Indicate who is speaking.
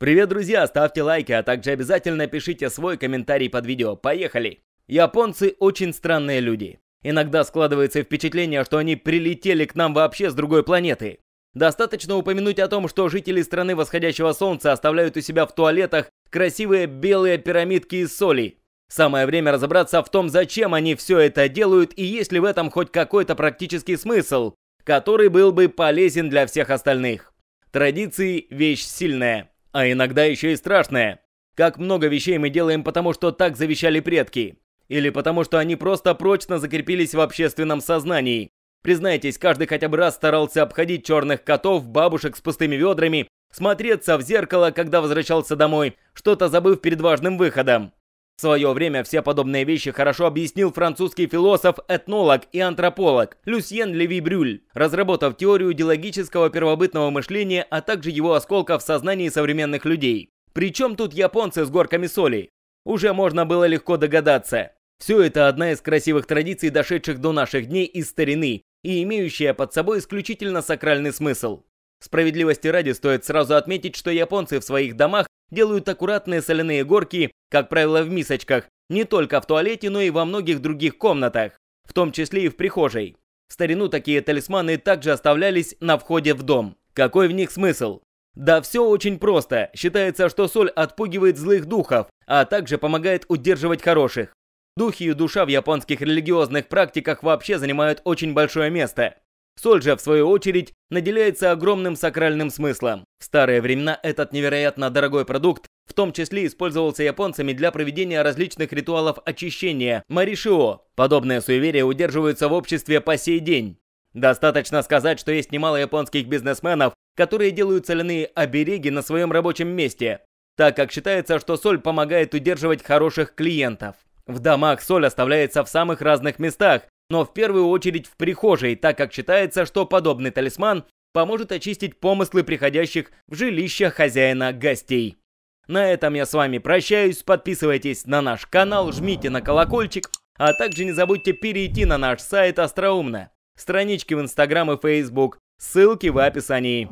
Speaker 1: Привет, друзья! Ставьте лайки, а также обязательно пишите свой комментарий под видео. Поехали! Японцы очень странные люди. Иногда складывается впечатление, что они прилетели к нам вообще с другой планеты. Достаточно упомянуть о том, что жители страны восходящего солнца оставляют у себя в туалетах красивые белые пирамидки из соли. Самое время разобраться в том, зачем они все это делают и есть ли в этом хоть какой-то практический смысл, который был бы полезен для всех остальных. Традиции – вещь сильная а иногда еще и страшное. Как много вещей мы делаем потому, что так завещали предки. Или потому, что они просто прочно закрепились в общественном сознании. Признайтесь, каждый хотя бы раз старался обходить черных котов, бабушек с пустыми ведрами, смотреться в зеркало, когда возвращался домой, что-то забыв перед важным выходом. В свое время все подобные вещи хорошо объяснил французский философ-этнолог и антрополог Люсьен Леви-Брюль, разработав теорию идеологического первобытного мышления, а также его осколков в сознании современных людей. Причем тут японцы с горками соли? Уже можно было легко догадаться. Все это одна из красивых традиций, дошедших до наших дней из старины, и имеющая под собой исключительно сакральный смысл. Справедливости ради стоит сразу отметить, что японцы в своих домах делают аккуратные соляные горки, как правило, в мисочках, не только в туалете, но и во многих других комнатах, в том числе и в прихожей. В старину такие талисманы также оставлялись на входе в дом. Какой в них смысл? Да все очень просто. Считается, что соль отпугивает злых духов, а также помогает удерживать хороших. Духи и душа в японских религиозных практиках вообще занимают очень большое место. Соль же, в свою очередь, наделяется огромным сакральным смыслом. В старые времена этот невероятно дорогой продукт в том числе использовался японцами для проведения различных ритуалов очищения – маришио. подобные суеверия удерживаются в обществе по сей день. Достаточно сказать, что есть немало японских бизнесменов, которые делают соляные обереги на своем рабочем месте, так как считается, что соль помогает удерживать хороших клиентов. В домах соль оставляется в самых разных местах, но в первую очередь в прихожей, так как считается, что подобный талисман поможет очистить помыслы приходящих в жилища хозяина гостей. На этом я с вами прощаюсь, подписывайтесь на наш канал, жмите на колокольчик, а также не забудьте перейти на наш сайт Остроумно, странички в Инстаграм и Фейсбук, ссылки в описании.